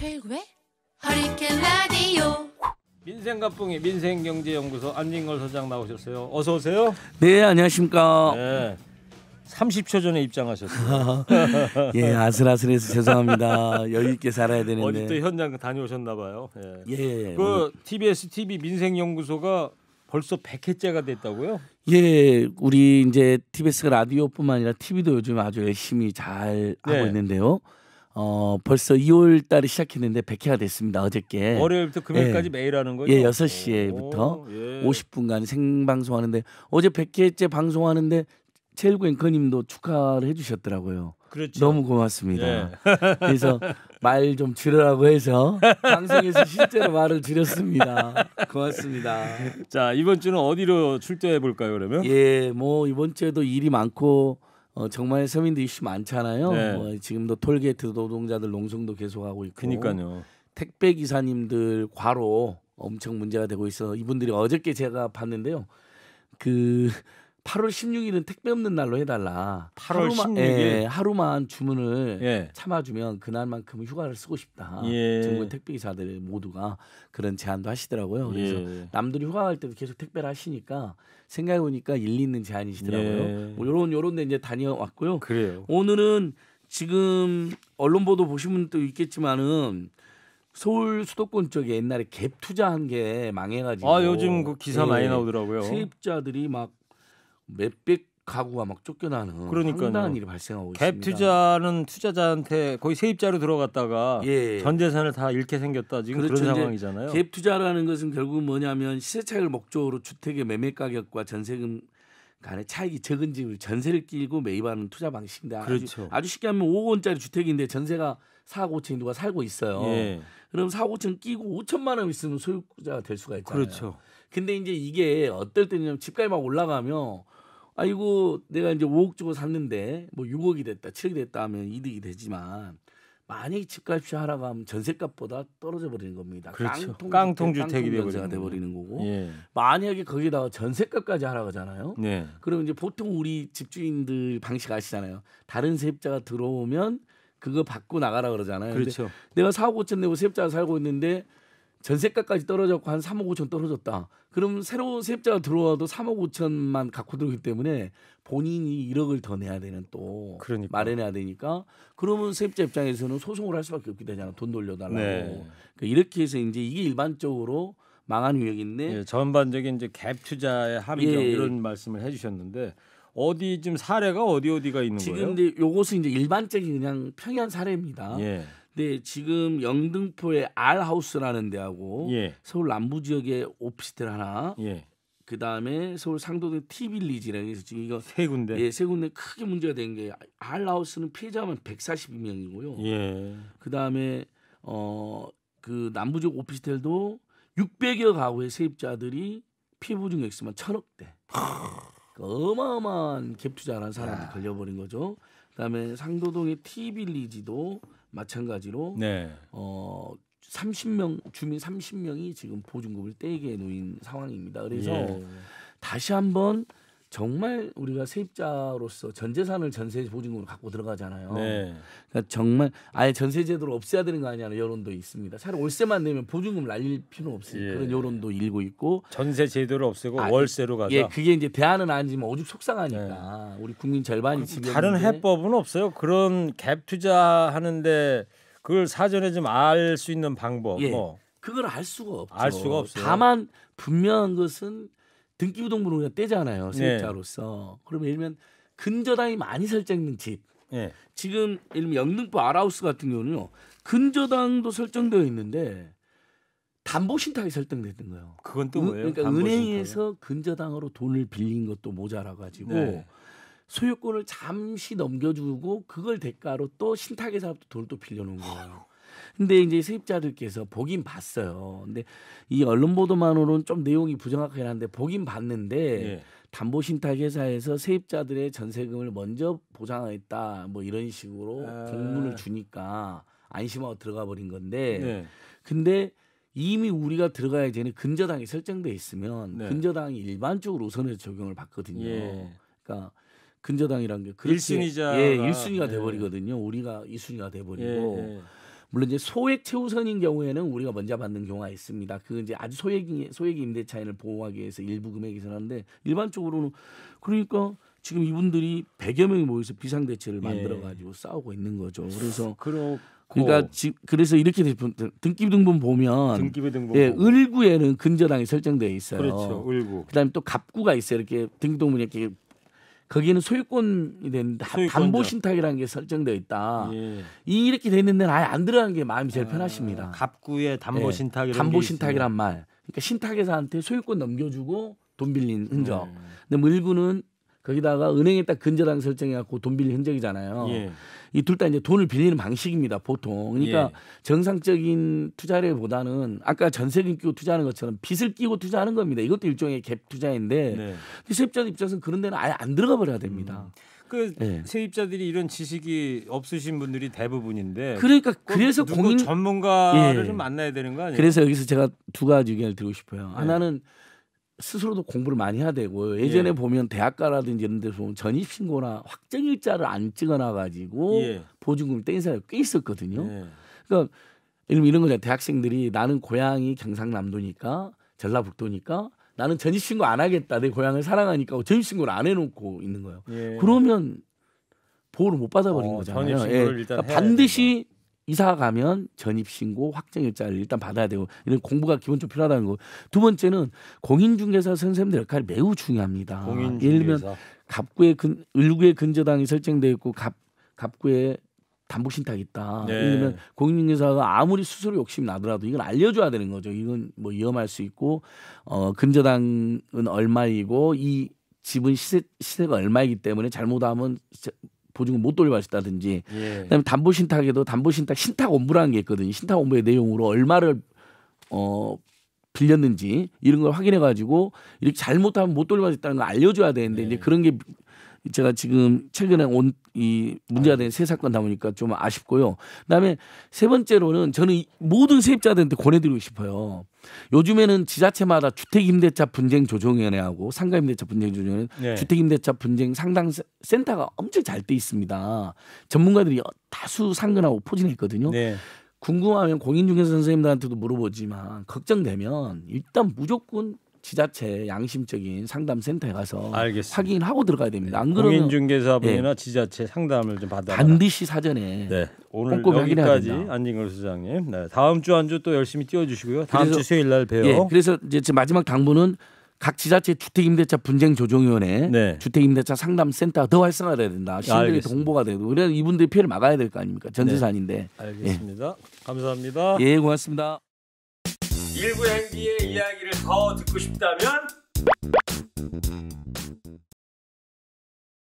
퇴외 허리케인 라디오 민생갑봉이 민생경제연구소 안진걸 소장 나오셨어요. 어서 오세요. 네 안녕하십니까. 네. 30초 전에 입장하셨어요. 예, 아슬아슬해서 죄송합니다. 여유 있게 살아야 되는데. 어디 또 현장 다녀오셨나 봐요. 예. 예그 예, 예. TBS TV 민생연구소가 벌써 100회째가 됐다고요? 예, 우리 이제 TBS 라디오뿐만 아니라 TV도 요즘 아주 열심히 잘 하고 네. 있는데요. 어 벌써 2월 달에 시작했는데 100회가 됐습니다. 어저께 월요일부터 금요일까지 예. 매일 하는 거예요? 예, 6시에부터 예. 50분간 생방송하는데 어제 100회째 방송하는데 최일구 앵커님도 축하를 해주셨더라고요. 그렇죠. 너무 고맙습니다. 예. 그래서 말 좀 줄여라고 해서 방송에서 실제로 말을 줄였습니다. 고맙습니다. 자 이번 주는 어디로 출제해 볼까요 그러면? 예, 뭐 이번 주에도 일이 많고 어, 정말 서민들 이슈 많잖아요. 네. 뭐 지금도 톨게이트 노동자들 농성도 계속하고 있고. 그니까요. 택배 기사님들 과로 엄청 문제가 되고 있어. 이분들이 어저께 제가 봤는데요. 그 8월 16일은 택배 없는 날로 해달라. 8월 하루만, 예, 하루만 주문을 예. 참아주면 그날만큼은 휴가를 쓰고 싶다. 예. 정부 택배기사들 모두가 그런 제안도 하시더라고요. 그래서 예. 남들이 휴가 갈 때도 계속 택배를 하시니까 생각해 보니까 일리 있는 제안이시더라고요. 예. 뭐 요런 요런 데 이제 다녀왔고요. 그래요. 오늘은 지금 언론 보도 보신 분도 있겠지만은 서울 수도권 쪽에 옛날에 갭 투자한 게 망해가지고 아 요즘 그 기사 예, 많이 나오더라고요. 세입자들이 막 몇백 가구가 막 쫓겨나는 그러니까요. 황당한 일이 발생하고 갭 있습니다. 투자는 투자자한테 거의 세입자로 들어갔다가 예. 전 재산을 다 잃게 생겼다 지금 그렇죠. 그런 상황이잖아요. 갭 투자라는 것은 결국 뭐냐면 시세 차익을 목적으로 주택의 매매 가격과 전세금 간의 차익이 적은 집을 전세를 끼고 매입하는 투자 방식인데 아 그렇죠. 아주 쉽게 하면 5억 원짜리 주택인데 전세가 4억 5천 누가 살고 있어요. 예. 그럼 4억 5천 끼고 5천만 원 있으면 소유자가 될 수가 있잖아요. 그렇죠. 근데 이제 이게 어떨 때냐면 집값이 막 올라가면 아이고 내가 이제 5억 주고 샀는데 뭐 6억이 됐다, 7억이 됐다 하면 이득이 되지만 만약에 집값이 하락하면 전세값보다 떨어져 버리는 겁니다. 그렇죠. 깡통주택, 이 돼버리는 거고 예. 만약에 거기다가 전세값까지 하락하잖아요. 예. 그러면 이제 보통 우리 집주인들 방식 아시잖아요. 다른 세입자가 들어오면 그거 받고 나가라 그러잖아요. 그렇죠. 내가 4억 5천 내고 세입자가 살고 있는데 전세가까지 떨어졌고 한 3억 5천 떨어졌다. 그럼 새로운 세입자가 들어와도 3억 5천만 갖고 들어오기 때문에 본인이 1억을 더 내야 되는 또 그러니까. 마련해야 되니까 그러면 세입자 입장에서는 소송을 할 수밖에 없게 되잖아. 돈 돌려달라고. 네. 그러니까 이렇게 해서 이제 이게 일반적으로 망한 유형인데 예, 전반적인 이제 갭 투자의 함의 예. 이런 말씀을 해주셨는데 어디 지금 사례가 어디 어디가 있는 지금 거예요? 지금 이제 요것은 이제 일반적인 그냥 평현 사례입니다. 예. 네, 지금 영등포의 알하우스라는 데하고 예. 서울 남부 지역에 오피스텔 하나 예. 그 다음에 서울 상도동 티빌리지라 해서 지금 이거 세 군데 예, 세 군데 크게 문제가 된 게알하우스는 피해자만 140명이고요. 예. 그다음에 어, 그 남부지역 오피스텔도 600여 가구의 세입자들이 피부 보증 액수만 천억 대. 그러니까 어마어마한 갭 투자라는 사람이 걸려버린 거죠. 그다음에 상도동의 티빌리지도 마찬가지로 네. 어 30명 주민 30명이 지금 보증금을 떼게 놓인 상황입니다. 그래서 예. 다시 한번 정말 우리가 세입자로서 전재산을 전세 보증금으로 갖고 들어가잖아요. 네. 그러니까 정말 아예 전세 제도를 없애야 되는 거 아니냐는 여론도 있습니다. 차라리 월세만 내면 보증금 을 날릴 필요는 없으니 예. 그런 여론도 일고 있고 전세 제도를 없애고 아, 월세로 가자. 예, 그게 이제 대안은 아니지만 오죽 속상하니까 네. 우리 국민 절반이 그 지금 다른 해법은 없어요. 그런 갭 투자하는데 그걸 사전에 좀 알 수 있는 방법. 예. 뭐. 그걸 알 수가 없죠. 알 수가 없어요. 다만 분명한 것은 등기부등본을 우리가 떼잖아요 네. 세입자로서 네. 그러면 예를 들면 근저당이 많이 설정된 집 네. 지금 예를 들면 영등포 아라우스 같은 경우는요 근저당도 설정되어 있는데 담보 신탁이 설정됐던 거예요. 그건 또 뭐예요? 그러니까 은행에서 근저당으로 돈을 빌린 것도 모자라 가지고 네. 소유권을 잠시 넘겨주고 그걸 대가로 또 신탁의 사업도 돈을 또 빌려놓은 거예요. 근데 이제 세입자들께서 보긴 봤어요. 근데 이 언론 보도만으로는 좀 내용이 부정확하긴 한데 보긴 봤는데 예. 담보 신탁 회사에서 세입자들의 전세금을 먼저 보장하겠다 뭐 이런 식으로 에... 아. 공문을 주니까 안심하고 들어가 버린 건데 네. 근데 이미 우리가 들어가야 되는 근저당이 설정돼 있으면 네. 근저당이 일반적으로 우선에 적용을 받거든요. 예. 그러니까 근저당이란 게 그렇게 일순위자 예, 일순위가 돼 버리거든요. 예. 네. 우리가 이순위가 돼 버리고 예. 예. 물론 이제 소액 최우선인 경우에는 우리가 먼저 받는 경우가 있습니다. 그 이제 아주 소액 소액 임대 차인을 보호하기 위해서 일부 금액 이산하는데 일반적으로는 그러니까 지금 이분들이 100여 명이 모여서 비상 대책을 만들어 가지고 예. 싸우고 있는 거죠. 그래서 그렇고. 그러니까 지, 그래서 이렇게 등기 등본 보면 등기 등본 예, 을구에는 근저당이 설정되어 있어요. 그렇죠. 을구. 그다음에 또 갑구가 있어요. 이렇게 등기등본 이렇게 거기는 소유권이 되는데 담보 신탁이라는 게 설정되어 있다. 예. 이 이렇게 돼 있는 데는 아예 안 들어가는 게 마음이 제일 아, 편하십니다. 갑구에 담보 예, 신탁 예, 담보 신탁이란 말. 그러니까 신탁회사한테 소유권 넘겨주고 돈 빌린 흔적. 음. 근데 뭐 일부는 거기다가 은행에 딱 근저당 설정해갖고 돈 빌린 흔적이잖아요. 예. 이둘 다 이제 돈을 빌리는 방식입니다 보통. 그러니까 예. 정상적인 투자료보다는 아까 전세금 끼고 투자하는 것처럼 빚을 끼고 투자하는 겁니다. 이것도 일종의 갭 투자인데 네. 세입자 입장에서는 그런 데는 아예 안 들어가 버려야 됩니다. 음. 그 네. 세입자들이 이런 지식이 없으신 분들이 대부분인데 그러니까 그래서 공인 전문가를 예. 좀 만나야 되는 거 아니에요? 그래서 여기서 제가 두 가지 의견을 드리고 싶어요. 네. 하나는 스스로도 공부를 많이 해야 되고 예전에 예. 보면 대학가라든지 이런 데서 보면 전입신고나 확정일자를 안 찍어놔 가지고 예. 보증금을 뗀 사람이 꽤 있었거든요. 예. 그러니까 예를 이런 거죠. 대학생들이 나는 고향이 경상남도니까 전라북도니까 나는 전입신고 안 하겠다. 내 고향을 사랑하니까 전입신고를 안 해놓고 있는 거예요. 예. 그러면 보호를 못 받아버린 어, 거잖아요. 예. 그러니까 반드시 된다. 이사 가면 전입 신고 확정 일자를 일단 받아야 되고 이런 공부가 기본적으로 필요하다는 거. 두 번째는 공인중개사 선생님들 역할이 매우 중요합니다. 공인중개사. 예를 들면 갑구에 근을구의 근저당이 설정돼 있고 갑 갑구에 담보 신탁이 있다. 네. 예를 들면 공인중개사가 아무리 수수료 욕심이 나더라도 이걸 알려줘야 되는 거죠. 이건 뭐 위험할 수 있고 어 근저당은 얼마이고 이 집은 시세, 시세가 얼마이기 때문에 잘못하면 보증금 못 돌려받았다든지 예. 그다음에 담보 신탁에도 담보 신탁 신탁 업무라는 게 있거든요. 신탁 업무의 내용으로 얼마를 어 빌렸는지 이런 걸 확인해 가지고 이렇게 잘못하면 못 돌려받았다는 걸 알려줘야 되는데 네. 이제 그런 게 제가 지금 최근에 온 이 문제가 된 세 사건 나오니까 좀 아쉽고요. 그다음에 세 번째로는 저는 모든 세입자들한테 권해드리고 싶어요. 요즘에는 지자체마다 주택임대차 분쟁 조정위원회하고 상가임대차 분쟁 조정위원회, 네. 주택임대차 분쟁 상당 센터가 엄청 잘 돼 있습니다. 전문가들이 다수 상근하고 포진했거든요. 네. 궁금하면 공인중개사 선생님들한테도 물어보지만 걱정되면 일단 무조건 지자체 양심적인 상담센터에 가서 알겠습니다. 확인하고 들어가야 됩니다. 안 그러면 공인중개사분이나 네. 지자체 상담을 좀 받아 반드시 사전에 네. 오늘 여기까지 안진걸 소장님. 네. 다음 주 한 주 또 열심히 띄워주시고요. 다음 그래서, 주 수요일 날 봬요. 예, 그래서 이제 마지막 당부는 각 지자체 주택임대차 분쟁 조정위원회, 네. 주택임대차 상담센터 더 활성화돼야 된다. 네, 시민들이 알겠 동보가 되고 우리는 이분들의 피해를 막아야 될 거 아닙니까? 전재산인데 네, 알겠습니다. 예. 감사합니다. 예, 예 고맙습니다. 일부 행비의 이야기를 더 듣고 싶다면